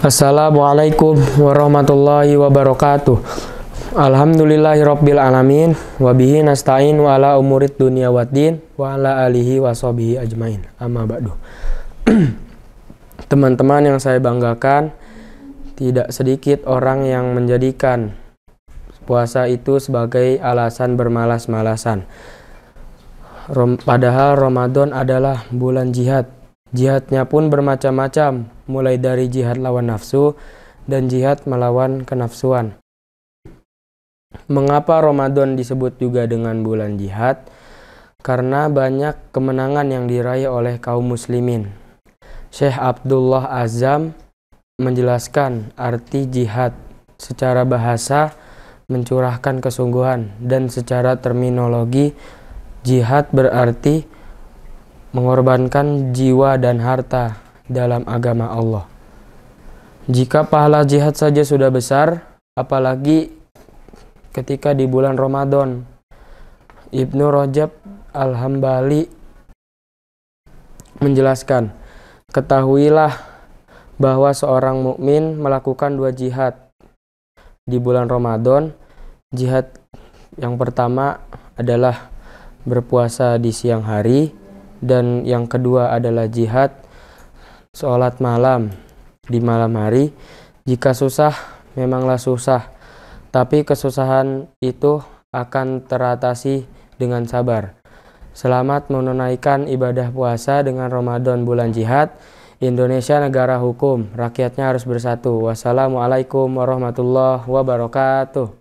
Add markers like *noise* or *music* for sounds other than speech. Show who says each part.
Speaker 1: Assalamualaikum warahmatullahi wabarakatuh. Alhamdulillahirabbil alamin wa bihi nasta'in wa ala umurid dunya waddin wa ala alihi washabihi ajmain. Amma ba'du. *clears throat* Teman-teman yang saya banggakan, tidak sedikit orang yang menjadikan puasa itu sebagai alasan bermalas-malasan. Padahal Ramadan adalah bulan jihad Jihadnya pun bermacam-macam, mulai dari jihad lawan nafsu dan jihad melawan kenafsuan. Mengapa Ramadan disebut juga dengan bulan jihad? Karena banyak kemenangan yang diraih oleh kaum muslimin. Syekh Abdullah Azam menjelaskan arti jihad secara bahasa mencurahkan kesungguhan dan secara terminologi jihad berarti mengorbankan jiwa dan harta dalam agama Allah. Jika pahala jihad saja sudah besar, apalagi ketika di bulan Ramadan. Ibnu Rajab Al-Hambali menjelaskan, ketahuilah bahwa seorang mukmin melakukan dua jihad di bulan Ramadan. Jihad yang pertama adalah berpuasa di siang hari dan yang kedua adalah jihad sholat malam di malam hari jika susah memanglah susah tapi kesusahan itu akan teratasi dengan sabar selamat menunaikan ibadah puasa dengan Ramadan bulan jihad Indonesia negara hukum, rakyatnya harus bersatu. Wassalamualaikum warahmatullahi wabarakatuh.